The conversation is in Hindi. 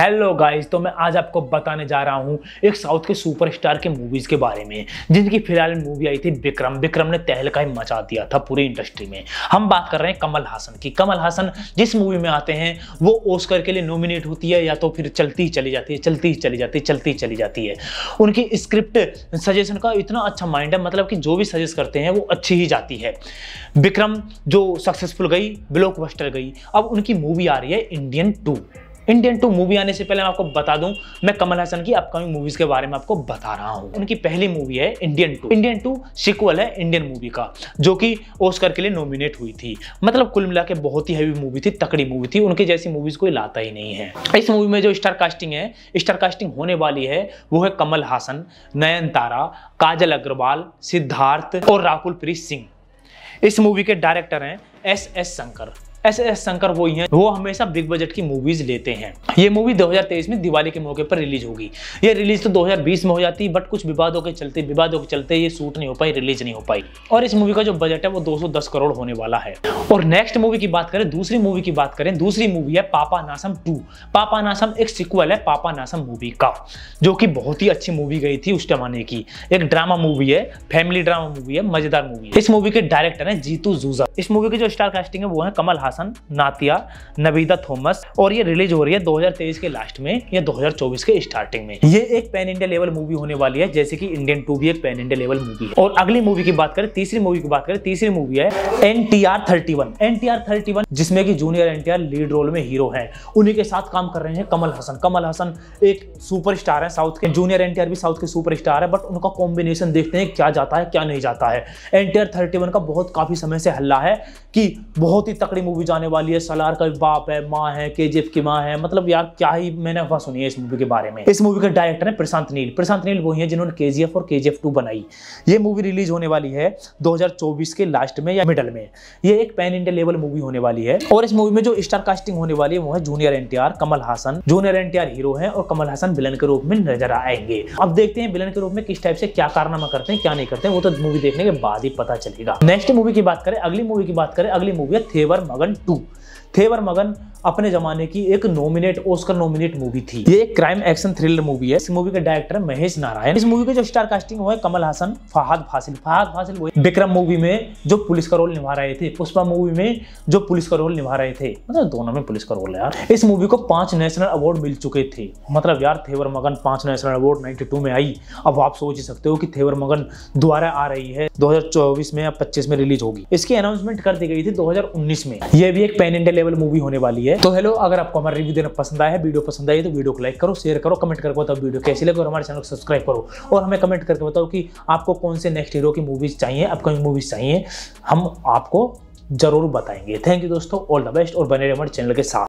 हेलो गाइस तो मैं आज आपको बताने जा रहा हूँ एक साउथ के सुपरस्टार के मूवीज़ के बारे में जिनकी फिलहाल मूवी आई थी विक्रम विक्रम ने तहलका ही मचा दिया था पूरी इंडस्ट्री में हम बात कर रहे हैं कमल हासन की कमल हासन जिस मूवी में आते हैं वो ओस्कर के लिए नॉमिनेट होती है या तो फिर चलती ही चली जाती है चलती ही चली जाती है चलती ही चली जाती है उनकी स्क्रिप्ट सजेशन का इतना अच्छा माइंड है मतलब कि जो भी सजेस्ट करते हैं वो अच्छी ही जाती है विक्रम जो सक्सेसफुल गई ब्लॉकबस्टर गई अब उनकी मूवी आ रही है Indian two Indian two movie आने से पहले मैं आपको बता दूं मैं कमल हसन की अपकमिंग मूवीज के बारे में आपको बता रहा हूँ उनकी पहली मूवी है Indian two Indian two sequel है इंडियन मूवी का जो कि ओस्कर के लिए नॉमिनेट हुई थी मतलब कुल मिला के बहुत ही हैवी मूवी थी तकड़ी मूवी थी उनकी जैसी मूवीज कोई लाता ही नहीं है इस मूवी में जो स्टार कास्टिंग है स्टार कास्टिंग होने वाली है वो है कमल हासन नयन तारा काजल अग्रवाल सिद्धार्थ और राकुल प्रीत सिंह इस मूवी के डायरेक्टर हैं S S Shankar S S Shankar वो हैं वो हमेशा बिग बजट की मूवीज लेते हैं ये मूवी 2023 में दिवाली के मौके पर रिलीज होगी ये रिलीज तो 2020 में हो जाती बट कुछ विवादों के चलते विवादों के चलते ये शूट नहीं हो पाई रिलीज नहीं हो पाई और इस मूवी का जो बजट है वो 210 करोड़ होने वाला है और नेक्स्ट मूवी की बात करें दूसरी मूवी की बात करें दूसरी मूवी है पापा नासम टू पापा नासम एक सिक्वल है पापा नासम मूवी का जो की बहुत ही अच्छी मूवी गई थी उस जमाने की एक ड्रामा मूवी है फैमिली ड्रामा मूवी है मजेदार मूवी इस मूवी के डायरेक्टर है जीतू जूजा इस मूवी की जो स्टार कास्टिंग है वो है कमल हासन हसन नातिया नबीदा थॉमस और ये रिलीज हो रही है 2023 के लास्ट में या 2024 के स्टार्टिंग में ये एक पैन इंडिया लेवल मूवी होने वाली है जैसे कि इंडियन टू भी एक पैन इंडिया लेवल मूवी है और अगली मूवी की बात करें तीसरी मूवी की बात करें तीसरी मूवी है N T R thirty one N T R thirty one जिसमें की junior N T R lead role में हीरो है उन्हीं के साथ काम कर रहे हैं कमल हसन कमल हसन एक सुपर स्टार है साउथ के जूनियर एन टी आर भी साउथ के सुपर स्टार है बट उनका कॉम्बिनेशन देखते हैं क्या जाता है क्या नहीं जाता है N T R thirty one का बहुत काफी समय से हल्ला है कि बहुत ही तकड़ी मूवी मूवी जाने वाली है सलार का बाप है माँ है के की माँ है मतलब यार क्या ही मैंने अफवाह सुनी है इस मूवी के बारे में इस मूवी का डायरेक्टर है प्रशांत नील प्रशांत नील वही है जिन्होंने के और के जी बनाई ये मूवी रिलीज होने वाली है दो के लास्ट में या मिडल में ये एक पैन इंडिया लेवल मूवी होने वाली है और इस मूवी में जो स्टार कास्टिंग होने वाली है वो है junior N Kamal Haasan junior N hero है और कमल हासन विलन के रूप में नजर आएंगे अब देखते हैं विलन के रूप में किस टाइप से क्या कारनामा करते हैं क्या नहीं करते हैं वो तो मूवी देखने के बाद ही पता चलेगा नेक्स्ट मूवी की बात करें अगली मूवी की बात करें अगली मूवी है थेवर मगन मगन टू थेवर मगन अपने जमाने की एक नॉमिनेट ओस्कर नॉमिनेट मूवी थी ये एक क्राइम एक्शन थ्रिलर मूवी है इस मूवी का डायरेक्टर महेश नारायण इस मूवी के जो स्टार कास्टिंग हुआ है कमल हासन फहाद फासिल फहाद फासिल वही विक्रम मूवी में जो पुलिस का रोल निभा रहे थे पुष्पा मूवी में जो पुलिस का रोल निभा रहे थे मतलब दोनों में पुलिस का रोल है यार इस मूवी को पांच नेशनल अवार्ड मिल चुके थे मतलब यार थेवर मगन पांच नेशनल अवार्ड नाइनटी में आई अब आप सोच ही सकते हो कि थेवर मगन दोबारा आ रही है 2024 में या 25 में रिलीज होगी इसकी अनाउंसमेंट कर दी गई थी 2019 में यह भी एक पेन इंडिया लेवल मूवी होने वाली है तो हेलो अगर आपको हमारा रिव्यू देना पसंद आया है वीडियो पसंद आई तो वीडियो को लाइक करो शेयर करो कमेंट करके बताओ वीडियो कैसी लगे और हमारे चैनल को सब्सक्राइब करो और हमें कमेंट करके बताओ कि आपको कौन से नेक्स्ट हीरो की मूवीज चाहिए अपकमिंग मूवीज चाहिए हम आपको जरूर बताएंगे थैंक यू दोस्तों ऑल द बेस्ट और बने रहे हमारे चैनल के साथ